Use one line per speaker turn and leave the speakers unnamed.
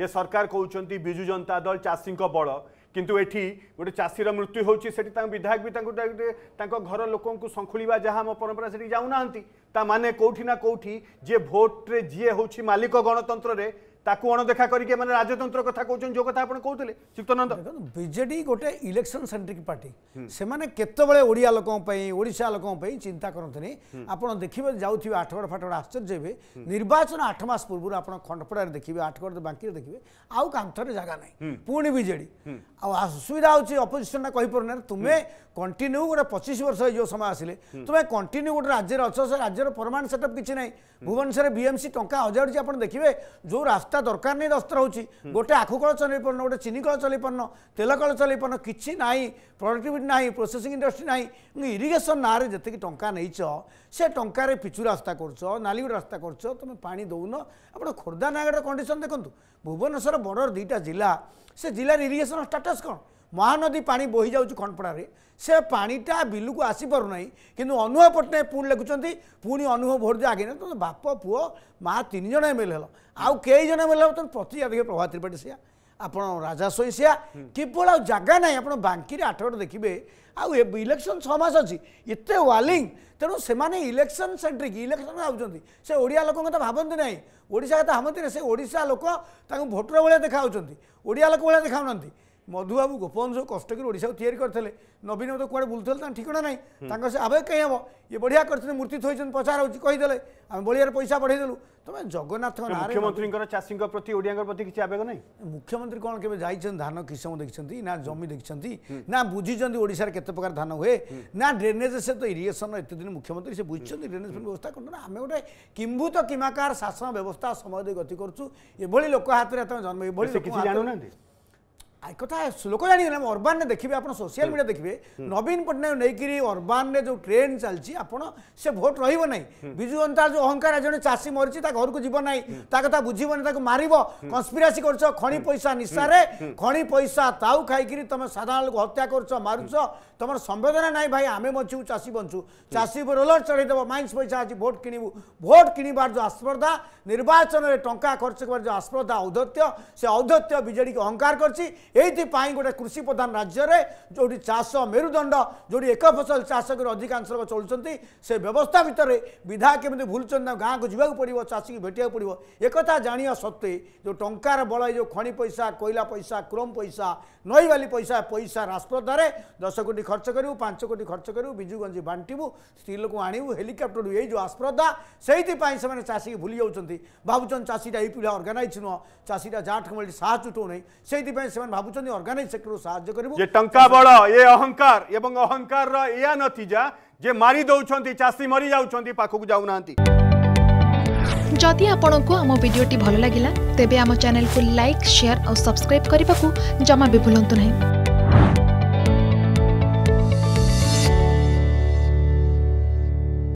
ये सरकार कहते विजु जनता दल चाषी बड़ किंतु एटी गोटे चाषीर मृत्यु होती से विधायक भी घर लोक संखुलिया जहाँ आम परंपरा से जाऊना ता मैंने कौटी ना कौटी जी भोट्रे जी हूँ मालिक गणतंत्र ତାକୁ ଅଣଦେଖା କରିକି ଏମାନେ ରାଜତନ୍ତ୍ର କଥା କହୁଛନ୍ତି ଯେଉଁ କଥା ଆପଣ କହୁଥିଲେ ଚିତ୍ତନନ୍ଦ ବିଜେଡି ଗୋଟେ ଇଲେକ୍ସନ୍ ସେଣ୍ଟ୍ରିକ୍ ପାର୍ଟି ସେମାନେ କେତେବେଳେ ଓଡ଼ିଆ ଲୋକଙ୍କ ପାଇଁ ଓଡ଼ିଶା ଲୋକଙ୍କ ପାଇଁ ଚିନ୍ତା କରନ୍ତିନି ଆପଣ ଦେଖିବେ ଯାଉଥିବେ ଆଠଗଡ଼ ଫାଟଗଡ଼ ଆଶ୍ଚର୍ଯ୍ୟ ହେବେ ନିର୍ବାଚନ ଆଠ ମାସ ପୂର୍ବରୁ ଆପଣ ଖଣ୍ଡପଡ଼ାରେ ଦେଖିବେ ଆଠଗଡ଼ ବାଙ୍କିରେ ଦେଖିବେ ଆଉ କାନ୍ଥରେ ଜାଗା ନାହିଁ ପୁଣି ବିଜେଡି ଆଉ ଅସୁବିଧା ହେଉଛି ଅପୋଜିସନ୍ଟା କହିପାରୁନାହିଁ ତୁମେ କଣ୍ଟିନ୍ୟୁ ଗୋଟେ ପଚିଶ ବର୍ଷ ହେଇଯିବ ସମୟ ଆସିଲେ ତୁମେ କଣ୍ଟିନ୍ୟୁ ଗୋଟେ ରାଜ୍ୟରେ ଅଛ ସେ ରାଜ୍ୟର ପରମାନେଣ୍ଟ ସେଟଅପ୍ କିଛି ନାହିଁ ଭୁବନେଶ୍ୱରରେ ବିଏମ୍ସି ଟଙ୍କା ହଜାରୁଛି ଆପଣ ଦେଖିବେ ଯେଉଁ ରାସ୍ତା ରାସ୍ତା ଦରକାର ନାହିଁ ଦସ୍ତ ରହୁଛି ଗୋଟେ ଆଖୁ କଳ ଚଲେଇପାରୁନ ଗୋଟେ ଚିନି କଳ ଚଲେଇପାରୁନ ତେଲ କଳ ଚଲେଇପାରୁନ କିଛି ନାହିଁ ପ୍ରଡକ୍ଟିଭିଟି ନାହିଁ ପ୍ରୋସେସିଂ ଇଣ୍ଡଷ୍ଟ୍ରି ନାହିଁ ଇରିଗେସନ୍ ନାଁରେ ଯେତିକି ଟଙ୍କା ନେଇଛ ସେ ଟଙ୍କାରେ ପିଚୁ ରାସ୍ତା କରୁଛ ନାଲିଗୁଡ଼ ରାସ୍ତା କରୁଛ ତୁମେ ପାଣି ଦେଉନ ଆପଣ ଖୋର୍ଦ୍ଧା ନୟାଗଡ଼ର କଣ୍ଡିସନ୍ ଦେଖନ୍ତୁ ଭୁବନେଶ୍ୱର ବର୍ଡ଼ର ଦୁଇଟା ଜିଲ୍ଲା ସେ ଜିଲ୍ଲାରେ ଇରିଗେସନ୍ ଷ୍ଟାଟସ୍ କ'ଣ ମହାନଦୀ ପାଣି ବୋହିଯାଉଛି ଖଣ୍ଡପଡ଼ାରେ ସେ ପାଣିଟା ବିଲକୁ ଆସିପାରୁନାହିଁ କିନ୍ତୁ ଅନୁଭବ ପଟ୍ଟନାୟକ ପୁଣି ଲେଖୁଛନ୍ତି ପୁଣି ଅନୁଭବ ଭୋଟ ଯେ ଆଗେଇ ତ ବାପ ପୁଅ ମା ତିନି ଜଣ ଏମ୍ ଏଲ୍ ହେଲ ଆଉ କେଇ ଜଣ ଏମ୍ ଏଲ୍ ହେବ ତ ପ୍ରତିଜାତିକ ପ୍ରଭା ତ୍ରିପାଠୀ ସେୟା ଆପଣ ରାଜା ସୋଇ ସେୟା କେବଳ ଆଉ ଜାଗା ନାହିଁ ଆପଣ ବାଙ୍କିରେ ଆଠ ଗୋଟ ଦେଖିବେ ଆଉ ଇଲେକ୍ସନ୍ ଛଅ ମାସ ଅଛି ଏତେ ୱାର୍ଲିଂ ତେଣୁ ସେମାନେ ଇଲେକ୍ସନ୍ ସେଣ୍ଟ୍ରିକ୍ ଇଲେକ୍ସନ୍ ଭାବୁଛନ୍ତି ସେ ଓଡ଼ିଆ ଲୋକଙ୍କ କଥା ଭାବନ୍ତି ନାହିଁ ଓଡ଼ିଶା କଥା ଭାବନ୍ତି ନାହିଁ ସେ ଓଡ଼ିଶା ଲୋକ ତାଙ୍କୁ ଭୋଟର ଭଳିଆ ଦେଖାଯାଉଛନ୍ତି ଓଡ଼ିଆ ଲୋକ ଭଳିଆ ଦେଖାଉନାହାନ୍ତି ମଧୁବାବୁ ଗୋପବନ୍ଧୁ ସବୁ କଷ୍ଟ କରି ଓଡ଼ିଶାକୁ ତିଆରି କରିଥିଲେ ନବୀନ ତ କୁଆଡ଼େ ବୁଲୁଥିଲେ ତାଙ୍କ ଠିକଣା ନାହିଁ ତାଙ୍କ ସେ ଆବେଗ କାହିଁ ହେବ ଇଏ ବଢ଼ିଆ କରିଥିଲେ ମୂର୍ତ୍ତି ଥୋଇଛନ୍ତି ହେଉଛି କହିଦେଲେ ଆମେ ବଳିଆରେ ପଇସା ବଢ଼େଇଦେଲୁ ତୁମେ ଜଗନ୍ନାଥ ମୁଖ୍ୟମନ୍ତ୍ରୀଙ୍କର ଚାଷୀଙ୍କ ପ୍ରତି ଓଡ଼ିଆଙ୍କ ପ୍ରତି କିଛି ଆବେଗ ନାହିଁ ମୁଖ୍ୟମନ୍ତ୍ରୀ କ'ଣ କେବେ ଯାଇଛନ୍ତି ଧାନ କିସମ ଦେଖିଛନ୍ତି ନା ଜମି ଦେଖିଛନ୍ତି ନା ବୁଝିଛନ୍ତି ଓଡ଼ିଶାରେ କେତେ ପ୍ରକାର ଧାନ ହୁଏ ନା ଡ୍ରେନେଜ୍ ସେ ତ ଇରିଗେସନ୍ ଏତେ ଦିନ ମୁଖ୍ୟମନ୍ତ୍ରୀ ସେ ବୁଝିଛନ୍ତି ଡ୍ରେନେଜ୍ ବ୍ୟବସ୍ଥା କରୁଛନ୍ତି ଆମେ ଗୋଟେ କିମ୍ଭୂତ କିମାକାର ଶାସନ ବ୍ୟବସ୍ଥା ସମୟ ଦେଇ ଗତି କରୁଛୁ ଏଭଳି ଲୋକ ହାତରେ ତୁମେ ଜନ୍ମ ଏଭଳି ଜାଣୁନାହାନ୍ତି କଥା ଲୋକ ଜାଣିଗଲେ ଅର୍ବାନରେ ଦେଖିବେ ଆପଣ ସୋସିଆଲ ମିଡ଼ିଆ ଦେଖିବେ ନବୀନ ପଟ୍ଟନାୟକ ନେଇକରି ଅର୍ବାନରେ ଯେଉଁ ଟ୍ରେଣ୍ଡ ଚାଲିଛି ଆପଣ ସେ ଭୋଟ ରହିବ ନାହିଁ ବିଜୁ ଜନତା ଯେଉଁ ଅହଙ୍କାର ଜଣେ ଚାଷୀ ମରିଛି ତା ଘରକୁ ଯିବ ନାହିଁ ତା କଥା ବୁଝିବନି ତାକୁ ମାରିବ କନ୍ସପିରାସି କରୁଛ ଖଣି ପଇସା ନିଶାରେ ଖଣି ପଇସା ତାଉ ଖାଇକିରି ତମେ ସାଧାରଣ ଲୋକ ହତ୍ୟା କରୁଛ ମାରୁଛ ତମର ସମ୍ବେଦନା ନାହିଁ ଭାଇ ଆମେ ବଞ୍ଚିବୁ ଚାଷୀ ବଞ୍ଚୁ ଚାଷୀ ରୋଲର ଚଢ଼େଇଦେବ ମାଇନ୍ସ ପଇସା ଅଛି ଭୋଟ କିଣିବୁ ଭୋଟ କିଣିବାର ଯେଉଁ ଆସ୍ପର୍ଦ୍ଧା ନିର୍ବାଚନରେ ଟଙ୍କା ଖର୍ଚ୍ଚ କରିବାର ଯେଉଁ ଆସ୍ପର୍ଦ୍ଧା ଔଦ୍ଧତ୍ୟ ସେ ଔଦ୍ଧତ୍ୟ ବିଜେଡ଼ିକୁ ଅହଙ୍କାର କରିଛି ଏଇଥିପାଇଁ ଗୋଟେ କୃଷି ପ୍ରଧାନ ରାଜ୍ୟରେ ଯେଉଁଠି ଚାଷ ମେରୁଦଣ୍ଡ ଯେଉଁଠି ଏକ ଫସଲ ଚାଷ କରି ଅଧିକାଂଶ ଲୋକ ଚଳୁଛନ୍ତି ସେ ବ୍ୟବସ୍ଥା ଭିତରେ ବିଧା କେମିତି ଭୁଲୁଛନ୍ତି ତାଙ୍କୁ ଗାଁକୁ ଯିବାକୁ ପଡ଼ିବ ଚାଷୀକି ଭେଟିବାକୁ ପଡ଼ିବ ଏକଥା ଜାଣିବା ସତ୍ତ୍ୱେ ଯେଉଁ ଟଙ୍କାର ବଳ ଏ ଯେଉଁ ଖଣି ପଇସା କୋଇଲା ପଇସା କ୍ରୋମ ପଇସା ନଈବାଲି ପଇସା ପଇସା ରାଷ୍ଟ୍ରଦ୍ୱାରେ ଦଶ କୋଟି ଖର୍ଚ୍ଚ କରିବୁ ପାଞ୍ଚ କୋଟି ଖର୍ଚ୍ଚ କରିବୁ ବିଜୁଗଞ୍ଜି ବାଣ୍ଟିବୁ ସ୍ତ୍ରୀ ଲୋକଙ୍କୁ ଆଣିବୁ ହେଲିକପ୍ଟରରୁ ଏଇ ଯେଉଁ ଆସ୍ପର୍ଦ୍ଧା ସେଇଥିପାଇଁ ସେମାନେ ଚାଷୀକି ଭୁଲି ଯାଉଛନ୍ତି ଭାବୁଛନ୍ତି ଚାଷୀଟା ଏଇ ପିଲା ଅର୍ଗାନାଇଜ୍ ନୁହଁ ଚାଷୀଟା ଯାହାଠୁ ସାହାଯ୍ୟ ଉଠଉ ନାହିଁ ସେଇଥିପାଇଁ ସେମାନେ भावुचन अर्गानाइज सेक्टर साहय कर टा बड़ ये अहंकार अहंकार नतीजा जे मारी दौंट चाषी मरी जाऊक जाऊना जदि आपंक आम भिडी भल लगला तेब आम चेल को लाइक सेयार और सब्सक्राइब करने को जमा भी भूलु